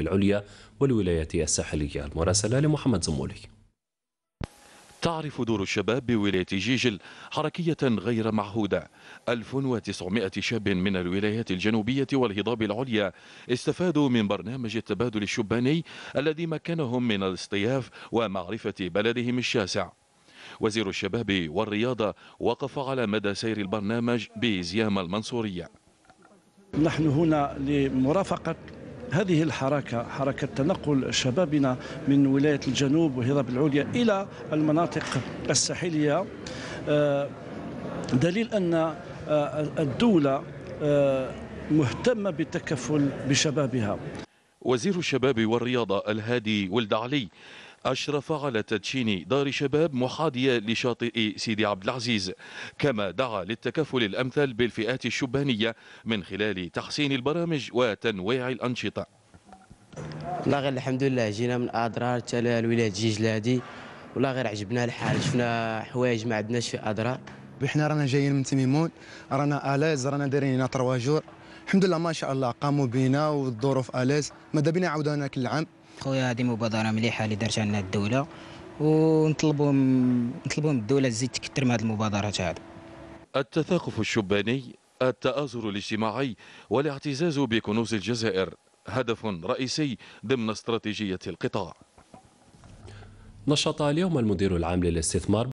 العليا والولايات الساحلية المراسلة لمحمد زمولي تعرف دور الشباب بولاية جيجل حركية غير معهودة 1900 شاب من الولايات الجنوبية والهضاب العليا استفادوا من برنامج التبادل الشباني الذي مكنهم من الاصطياف ومعرفة بلدهم الشاسع وزير الشباب والرياضة وقف على مدى سير البرنامج بزيام المنصورية نحن هنا لمرافقة هذه الحركة حركة تنقل شبابنا من ولاية الجنوب وهضاب العليا إلى المناطق الساحلية آه، دليل أن آه، الدولة آه، مهتمة بالتكفل بشبابها وزير الشباب والرياضة الهادي ولد علي أشرف على تدشين دار شباب محادية لشاطئ سيدي عبد العزيز كما دعا للتكفل الأمثل بالفئات الشبانية من خلال تحسين البرامج وتنويع الأنشطة لا غير الحمد لله جينا من أضرار تلا الولاية جيجلادي ولا غير عجبنا الحال شفنا حوايج ما عندناش في أضرار بحنا رانا جايين من تميمون رانا الاز رانا دايرين هنا تروا جور الحمد لله ما شاء الله قاموا بينا والظروف الاز ماذا بينا عاودونا كل عام خويا هذه مبادره مليحه اللي دارتها لنا الدوله ونطلبوا نطلبوا من الدوله تزيد تكثر من هذه المبادرات هذه التثاقف الشباني التآزر الاجتماعي والاعتزاز بكنوز الجزائر هدف رئيسي ضمن استراتيجية القطاع نشط اليوم المدير العام للاستثمار